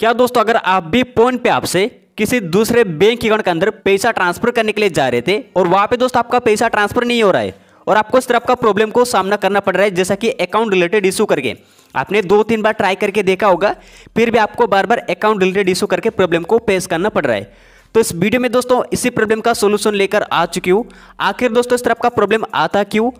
क्या दोस्तों अगर आप भी फोन पे आपसे किसी दूसरे बैंक अकाउंट के अंदर पैसा ट्रांसफर करने के लिए जा रहे थे और वहाँ पे दोस्त आपका पैसा ट्रांसफर नहीं हो रहा है और आपको इस तरह का प्रॉब्लम को सामना करना पड़ रहा है जैसा कि अकाउंट रिलेटेड इशू करके आपने दो तीन बार ट्राई करके देखा होगा फिर भी आपको बार बार अकाउंट रिलेटेड इशू करके प्रॉब्लम को फेस करना पड़ रहा है तो इस वीडियो में दोस्तों इसी प्रॉब्लम का सोल्यूशन लेकर आ चुकी हूँ आखिर दोस्तों इस तरफ का प्रॉब्लम आता क्यों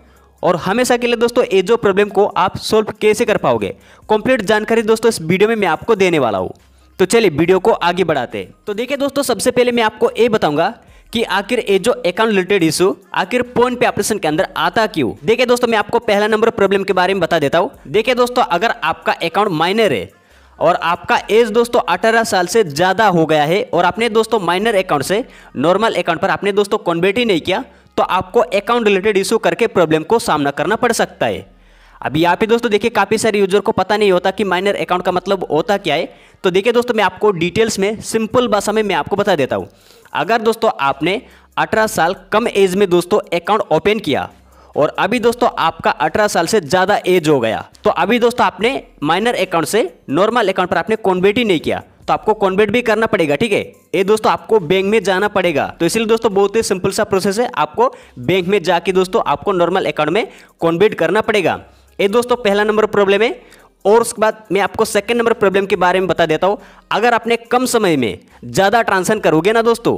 और हमेशा के लिए दोस्तों ये जो प्रॉब्लम को आप सोल्व कैसे कर पाओगे कंप्लीट जानकारी दोस्तों इस वीडियो में मैं आपको देने वाला हूँ तो चलिए वीडियो को आगे बढ़ाते हैं तो देखिए दोस्तों सबसे पहले मैं आपको ये बताऊंगा कि आखिर ये जो अकाउंट रिलेटेड इशू आखिर फोन पे ऑपरेशन के अंदर आता क्यों देखिए दोस्तों मैं आपको पहला नंबर प्रॉब्लम के बारे में बता देता हूँ देखिए दोस्तों अगर आपका अकाउंट माइनर है और आपका एज दोस्तों अठारह साल से ज़्यादा हो गया है और आपने दोस्तों माइनर अकाउंट से नॉर्मल अकाउंट पर आपने दोस्तों कन्वर्ट ही नहीं किया तो आपको अकाउंट रिलेटेड इशू करके प्रॉब्लम को सामना करना पड़ सकता है अब यहाँ पे दोस्तों देखिए काफ़ी सारे यूजर को पता नहीं होता कि माइनर अकाउंट का मतलब होता क्या है तो देखिए दोस्तों मैं आपको डिटेल्स में सिंपल भाषा में मैं आपको बता देता हूँ अगर दोस्तों आपने 18 साल कम एज में दोस्तों अकाउंट ओपन किया और अभी दोस्तों आपका 18 साल से ज़्यादा एज हो गया तो अभी दोस्तों आपने माइनर अकाउंट से नॉर्मल अकाउंट पर आपने कॉन्वेट ही नहीं किया तो आपको कॉन्वेट भी करना पड़ेगा ठीक है ये दोस्तों आपको बैंक में जाना पड़ेगा तो इसलिए दोस्तों बहुत ही सिंपल सा प्रोसेस है आपको बैंक में जाके दोस्तों आपको नॉर्मल अकाउंट में कॉन्वेट करना पड़ेगा ये दोस्तों पहला नंबर प्रॉब्लम है और उसके बाद मैं आपको सेकंड नंबर प्रॉब्लम के बारे में बता देता हूँ अगर आपने कम समय में ज़्यादा ट्रांसफर करोगे ना दोस्तों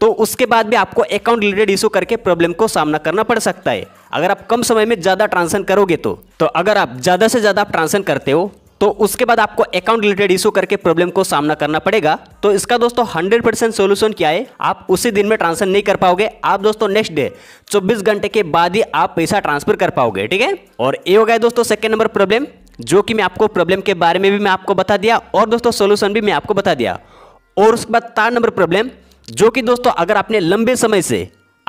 तो उसके बाद भी आपको अकाउंट रिलेटेड इशू करके प्रॉब्लम को सामना करना पड़ सकता है अगर आप कम समय में ज़्यादा ट्रांसफर करोगे तो तो अगर आप ज़्यादा से ज़्यादा आप ट्रांसफर करते हो तो उसके बाद आपको अकाउंट रिलेटेड इशू करके प्रॉब्लम को सामना करना पड़ेगा तो इसका दोस्तों 100 परसेंट सोल्यूशन क्या है आप उसी दिन में ट्रांसफर नहीं कर पाओगे आप दोस्तों नेक्स्ट डे 24 घंटे के बाद ही आप पैसा ट्रांसफर कर पाओगे ठीक है और ये हो गया दोस्तों सेकेंड नंबर प्रॉब्लम जो कि मैं आपको प्रॉब्लम के बारे में भी मैं आपको बता दिया और दोस्तों सोल्यूशन भी मैं आपको बता दिया और उसके बाद थर्ड नंबर प्रॉब्लम जो कि दोस्तों अगर आपने लंबे समय से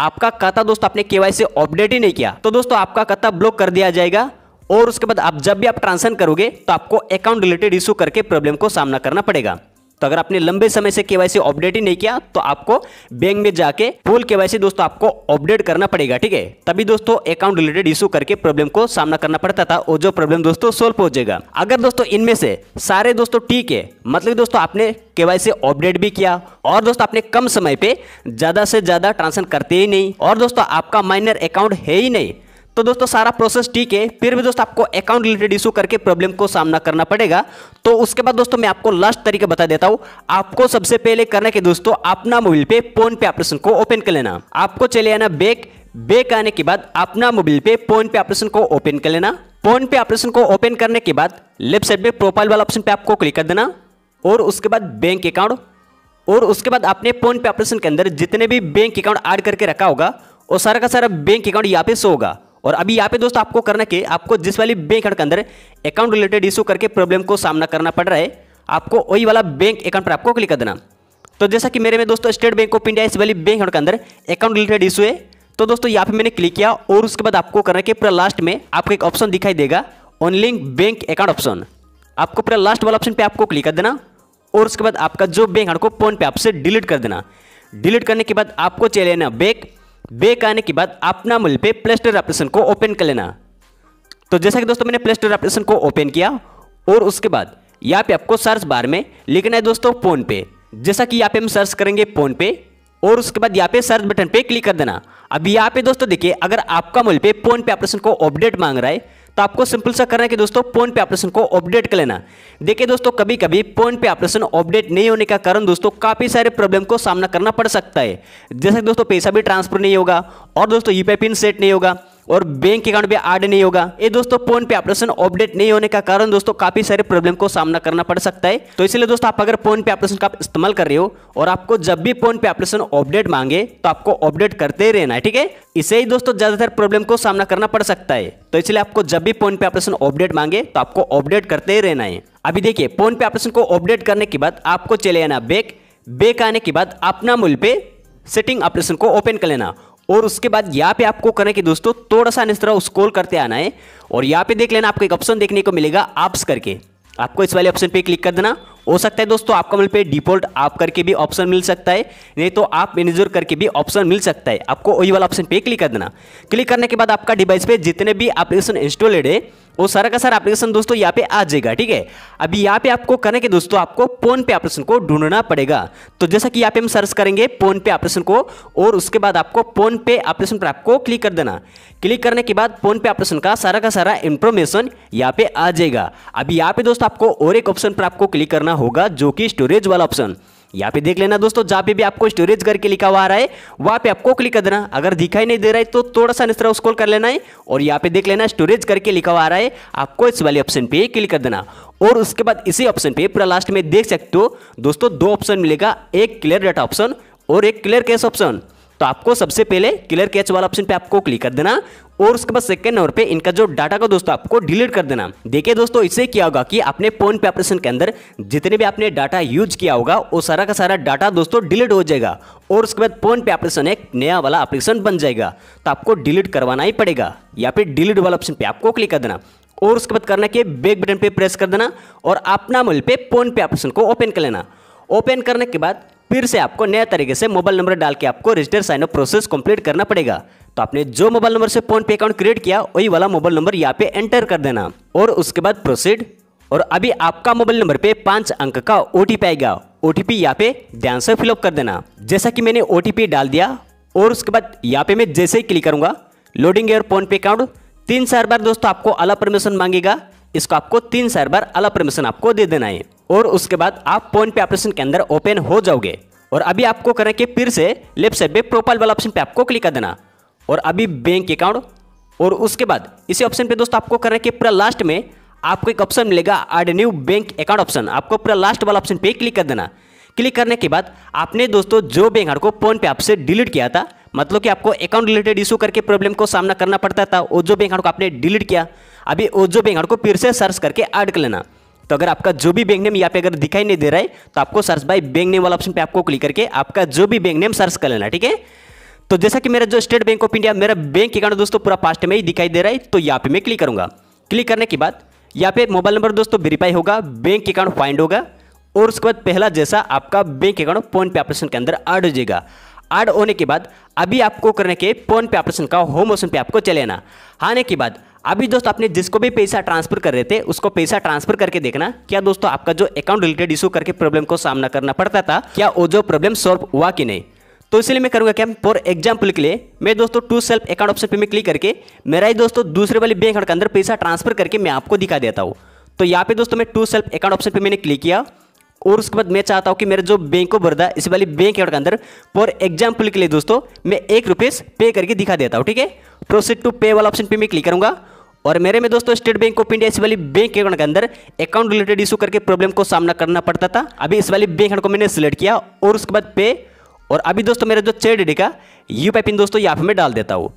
आपका खाता दोस्तों आपने केवाईसी अपडेट ही नहीं किया तो दोस्तों आपका खाता ब्लॉक कर दिया जाएगा और उसके बाद आप जब भी आप ट्रांसन करोगे तो आपको अकाउंट रिलेटेड इशू करके प्रॉब्लम को सामना करना पड़ेगा तो अगर आपने लंबे समय से केवाईसी अपडेट ही नहीं किया तो आपको बैंक में जाके फुल केवाईसी दोस्तों आपको अपडेट करना पड़ेगा ठीक है तभी दोस्तों अकाउंट रिलेटेड इशू करके प्रॉब्लम को सामना करना पड़ता था और जो प्रॉब्लम दोस्तों सोल्व हो जाएगा अगर दोस्तों इनमें से सारे दोस्तों ठीक है मतलब दोस्तों आपने केवाईसी अपडेट भी किया और दोस्तों आपने कम समय पे ज्यादा से ज्यादा ट्रांसफर करते ही नहीं और दोस्तों आपका माइनर अकाउंट है ही नहीं तो दोस्तों सारा प्रोसेस ठीक है फिर भी दोस्तों आपको अकाउंट रिलेटेड इशू करके प्रॉब्लम को सामना करना पड़ेगा तो उसके बाद दोस्तों मैं आपको लास्ट तरीके बता देता हूँ आपको सबसे पहले करना है कि दोस्तों अपना मोबाइल पे फोन पे ऑपरेशन को ओपन कर लेना आपको चले आना बैक बैक आने के बाद अपना मोबाइल पे फोन पे ऑपरेशन को ओपन कर लेना फोन पे ऑपरेशन को ओपन करने के बाद लेफ्ट साइड में प्रोफाइल वाला ऑप्शन पे आपको क्लिक कर देना और उसके बाद बैंक अकाउंट और उसके बाद अपने फोन पे ऑपरेशन के अंदर जितने भी बैंक अकाउंट ऐड करके रखा होगा वो सारा का सारा बैंक अकाउंट यहाँ पे शो होगा और अभी यहाँ पे दोस्तों आपको करना कि आपको जिस वाली बैंक अकाउंट के अंदर अकाउंट रिलेटेड इशू करके प्रॉब्लम को सामना करना पड़ रहा है आपको वही वाला बैंक अकाउंट पर आपको क्लिक कर देना तो जैसा कि मेरे में दोस्तों स्टेट बैंक ऑफ इंडिया इस वाली बैंक अकाउंट के अंदर अकाउंट रिलेटेड इशू है तो दोस्तों यहाँ पे मैंने क्लिक किया और उसके बाद आपको करना कि पूरा लास्ट में आपको एक ऑप्शन दिखाई देगा ऑनलिंग बैंक अकाउंट ऑप्शन आपको पूरा लास्ट वाला ऑप्शन पर आपको क्लिक कर देना और उसके बाद आपका जो बैंक अकाउंट को फोन पे आपसे डिलीट कर देना डिलीट करने के बाद आपको चले लेना बैंक बैक आने के बाद अपना मूल पे प्ले स्टोर एप्लीकेशन को ओपन कर लेना तो जैसा कि दोस्तों मैंने प्ले स्टोर एप्लीकेशन को ओपन किया और उसके बाद यहाँ पे आपको सर्च बार में लिखना है दोस्तों फोन पे जैसा कि यहाँ पे हम सर्च करेंगे फोन पे और उसके बाद यहाँ पे सर्च बटन पे क्लिक कर देना अब यहाँ पे दोस्तों देखिए अगर आपका मूल पे फोन पे ऑपरेशन को अपडेट मांग रहा है तो आपको सिंपल सा करना है कि दोस्तों फोन पे ऑपरेशन को अपडेट कर लेना देखिए दोस्तों कभी कभी फोन पे ऑपरेशन अपडेट नहीं होने का कारण दोस्तों काफ़ी सारे प्रॉब्लम को सामना करना पड़ सकता है जैसे दोस्तों पैसा भी ट्रांसफर नहीं होगा और दोस्तों यूपीआई पिन सेट नहीं होगा और बैंक अकाउंट भी ऐड नहीं होगा ये दोस्तों फोन पे ऑपरेशन अपडेट नहीं होने का कारण दोस्तों काफी सारे प्रॉब्लम को सामना करना पड़ सकता है तो इसलिए दोस्तों आप अगर फोन पे ऑपरेशन का इस्तेमाल कर रहे हो और आपको जब भी फोन पे ऑपरेशन अपडेट मांगे तो आपको अपडेट करते ही रहना है ठीक है इसे ही दोस्तों ज्यादातर प्रॉब्लम को सामना करना पड़ सकता है तो इसलिए आपको जब भी फोन पे ऑपरेशन अपडेट मांगे तो आपको अपडेट करते ही रहना है अभी देखिए फोन पे ऑपरेशन को अपडेट करने के बाद आपको चले आना बैक बैक आने के बाद अपना मूल पे सेटिंग ऑपरेशन को ओपन कर लेना और उसके बाद यहाँ पे आपको करना कि दोस्तों थोड़ा सा इस तरह स्क्रोल करते आना है और यहाँ पे देख लेना आपको एक ऑप्शन देखने को मिलेगा आप्स करके आपको इस वाले ऑप्शन पे क्लिक कर देना हो सकता है दोस्तों आपका मतलब पे डिफॉल्ट आप करके भी ऑप्शन मिल सकता है नहीं तो आप मैनेजर करके भी ऑप्शन मिल सकता है आपको वही वाला ऑप्शन पे क्लिक कर देना क्लिक करने के बाद आपका डिवाइस पे जितने भी एप्लीकेशन इंस्टॉलेड है वो सारा का सारा एप्लीकेशन दोस्तों यहाँ पे आ जाएगा ठीक है अभी यहाँ पे आपको करने के दोस्तों आपको फोन पे ऑपरेशन को ढूंढना पड़ेगा तो जैसा कि यहाँ पे हम सर्च करेंगे फोन पे ऑपरेशन को और उसके बाद आपको फोन पे ऑपरेशन पर आपको क्लिक कर देना क्लिक करने के बाद फोन पे ऑपरेशन का सारा का सारा इन्फॉर्मेशन यहाँ पे आ जाएगा अभी यहाँ पे दोस्तों आपको और एक ऑप्शन पर आपको क्लिक करना करना होगा जो कि स्टोरेज वाला ऑप्शन यहाँ पे देख लेना दोस्तों जहाँ पे भी आपको स्टोरेज करके लिखा हुआ आ रहा है वहाँ पे आपको क्लिक कर देना अगर दिखाई नहीं दे रहा है तो थोड़ा सा निस्तरा स्क्रॉल कर लेना है और यहाँ पे देख लेना स्टोरेज करके लिखा हुआ आ रहा है आपको इस वाले ऑप्शन पे क्लिक कर देना और उसके बाद इसी ऑप्शन पे पूरा लास्ट में देख सकते हो दोस्तों दो ऑप्शन मिलेगा एक क्लियर डाटा ऑप्शन और एक क्लियर कैश ऑप्शन तो आपको सबसे पहले क्लियर कैच वाला ऑप्शन पे आपको क्लिक कर देना और उसके बाद सेकंड नंबर पे इनका जो डाटा का दोस्तों आपको डिलीट कर देना देखिए दोस्तों इससे क्या होगा कि आपने फोन पे ऑपरेशन के अंदर जितने भी आपने डाटा यूज किया होगा वो सारा का सारा डाटा दोस्तों डिलीट हो जाएगा और उसके बाद फोन पे ऑपरेशन एक नया वाला ऑपरेशन बन जाएगा तो आपको डिलीट करवाना ही पड़ेगा या फिर डिलीट वाला ऑप्शन पर आपको क्लिक कर देना और उसके बाद करना कि बैक बटन पर प्रेस कर देना और अपना मोबाइल पे फोन पे ऑपरेशन को ओपन कर लेना ओपन करने के बाद फिर से आपको नया तरीके से मोबाइल नंबर डाल के आपको register sign up process complete करना पड़ेगा तो आपने जो मोबाइल नंबर से फोन पे अकाउंट क्रिएट किया वही वाला मोबाइल नंबर यहाँ पे एंटर कर देना और उसके बाद प्रोसीड और अभी आपका मोबाइल नंबर पे पांच अंक का ओ आएगा ओ टी यहाँ पे ध्यान से फिलअप कर देना जैसा कि मैंने ओ डाल दिया और उसके बाद यहाँ पे मैं जैसे ही क्लिक करूंगा loading error PhonePe account तीन चार बार दोस्तों आपको अला परमिशन मांगेगा इसको आपको तीन चार बार अला परमिशन आपको दे देना है और उसके बाद आप पॉइंट पे ऑपरेशन के अंदर ओपन हो जाओगे और अभी आपको करें कि फिर से लेफ्ट साइड पे प्रोफाइल वाला ऑप्शन पे आपको क्लिक कर देना और अभी बैंक अकाउंट और उसके बाद इसी ऑप्शन पे दोस्तों आपको करें कि पूरा लास्ट में आपको एक ऑप्शन मिलेगा add new bank account option आपको पूरा लास्ट वाला ऑप्शन पे क्लिक कर देना क्लिक करने के बाद आपने दोस्तों जो बैंक अकाउंट को फोन पे आपसे डिलीट किया था मतलब कि आपको अकाउंट रिलेटेड इशू करके प्रॉब्लम को सामना करना पड़ता था वो जो बैंक अकाउंट को आपने डिलीट किया अभी वो जो बैंक अकाउंट को फिर से सर्च करके ऐड कर लेना तो अगर आपका जो भी बैंक नेम यहाँ पे अगर दिखाई नहीं दे रहा है तो आपको सर्च बाई बैंक नेम वाला ऑप्शन पे आपको क्लिक करके आपका जो भी बैंक नेम सर्च कर लेना ठीक है तो जैसा कि मेरा जो स्टेट बैंक ऑफ इंडिया मेरा बैंक अकाउंट दोस्तों पूरा पास्ट में ही दिखाई दे रहा है तो यहाँ पे मैं क्लिक करूंगा क्लिक करने के बाद यहाँ पे मोबाइल नंबर दोस्तों वेरीफाई होगा बैंक अकाउंट फाइंड होगा और उसके बाद पहला जैसा आपका bank account PhonePe operation के अंदर ऐड हो जाएगा ऐड होने के बाद अभी आपको करने के फोन पे ऑपरेशन का होम ऑप्शन पे आपको चले आना आने के बाद अभी दोस्त अपने जिसको भी पैसा ट्रांसफर कर रहे थे उसको पैसा ट्रांसफर करके देखना क्या दोस्तों आपका जो अकाउंट रिलेटेड इशू करके प्रॉब्लम को सामना करना पड़ता था क्या वो जो प्रॉब्लम सॉल्व हुआ कि नहीं तो इसलिए मैं करूँगा क्या फॉर एग्जाम्पल के लिए मैं दोस्तों टू सेल्फ अकाउंट ऑप्शन पे मैं क्लिक करके मेरा ही दोस्तों दूसरे वाले बैंक अकाउंट के अंदर पैसा ट्रांसफर करके मैं आपको दिखा देता हूँ तो यहाँ पे दोस्तों मैं टू सेल्फ अकाउंट ऑप्शन पे मैंने क्लिक किया और उसके बाद मैं चाहता हूँ कि मेरे जो बैंक ऑफ बड़ा इस वाली बैंक अकाउंट के अंदर फॉर एग्जाम्पल के लिए दोस्तों मैं एक रुपीज़ पे करके दिखा देता हूँ ठीक है प्रोसीड टू पे वाला ऑप्शन पर मैं क्लिक करूँगा और मेरे में दोस्तों स्टेट बैंक ऑफ इंडिया इस वाली बैंक अकाउंट के अंदर अकाउंट रिलेटेड इशू करके प्रॉब्लम को सामना करना पड़ता था अभी इस वाली बैंक अकाउंट को मैंने सिलेक्ट किया और उसके बाद पे और अभी दोस्तों मेरा जो चेयर डी का यू पिन दोस्तों यहाँ पे मैं डाल देता हूँ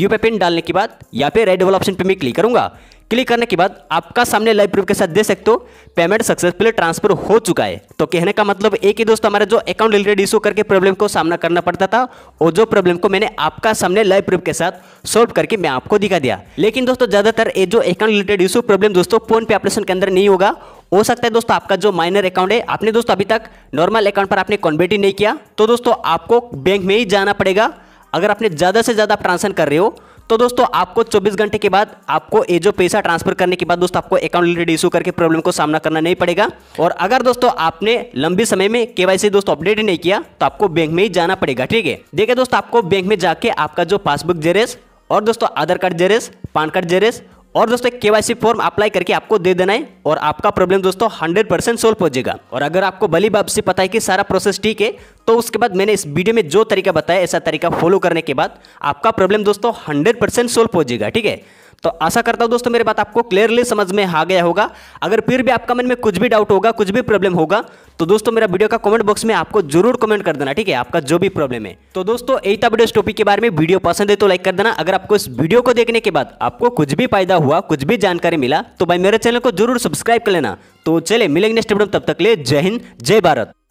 यू पिन डालने के बाद यहाँ पे रेड वाला ऑप्शन पे मैं क्लिक करूँगा क्लिक करने के बाद आपका सामने लाइव प्रूफ के साथ दे सकते हो पेमेंट सक्सेसफुली ट्रांसफर हो चुका है तो कहने का मतलब एक ही दोस्त हमारे जो अकाउंट रिलेटेड इशू करके प्रॉब्लम को सामना करना पड़ता था और जो प्रॉब्लम को मैंने आपका सामने लाइव प्रूफ के साथ सॉल्व करके मैं आपको दिखा दिया लेकिन दोस्तों ज़्यादातर ये जो अकाउंट रिलेटेड इशू प्रॉब्लम दोस्तों फोन पे ऑपरेशन के अंदर नहीं होगा हो सकता है दोस्तों आपका जो माइनर अकाउंट है आपने दोस्तों अभी तक नॉर्मल अकाउंट पर आपने कॉन्वर्ट ही नहीं किया तो दोस्तों आपको बैंक में ही जाना पड़ेगा अगर आपने ज़्यादा से ज़्यादा ट्रांसफर कर रहे हो तो दोस्तों आपको 24 घंटे के बाद आपको ये जो पैसा ट्रांसफर करने के बाद दोस्तों आपको अकाउंट रिलेटेड इशू करके प्रॉब्लम को सामना करना नहीं पड़ेगा और अगर दोस्तों आपने लंबे समय में केवाईसी दोस्तों अपडेट नहीं किया तो आपको बैंक में ही जाना पड़ेगा ठीक है देखिए दोस्तों आपको बैंक में जाके आपका जो पासबुक जेरेस और दोस्तों आधार कार्ड जेरेस पान कार्ड जेरेस और दोस्तों एक केवाईसी फॉर्म अप्लाई करके आपको दे देना है और आपका प्रॉब्लम दोस्तों 100 परसेंट सोल्व हो जाएगा और अगर आपको बली बाप से पता है कि सारा प्रोसेस ठीक है तो उसके बाद मैंने इस वीडियो में जो तरीका बताया ऐसा तरीका फॉलो करने के बाद आपका प्रॉब्लम दोस्तों 100 परसेंट सोल्व हो जाएगा ठीक है तो आशा करता हूँ दोस्तों मेरे बात आपको क्लियरली समझ में आ गया होगा अगर फिर भी आपका मन में कुछ भी डाउट होगा कुछ भी प्रॉब्लम होगा तो दोस्तों मेरा वीडियो का कमेंट बॉक्स में आपको जरूर कमेंट कर देना ठीक है आपका जो भी प्रॉब्लम है तो दोस्तों यही था वीडियो टॉपिक के बारे में वीडियो पसंद है तो लाइक कर देना अगर आपको इस वीडियो को देखने के बाद आपको कुछ भी फायदा हुआ कुछ भी जानकारी मिला तो भाई मेरे चैनल को जरूर सब्सक्राइब कर लेना तो चले मिलेंगे नेक्स्ट वीडियो तब तक ले जय हिंद जय भारत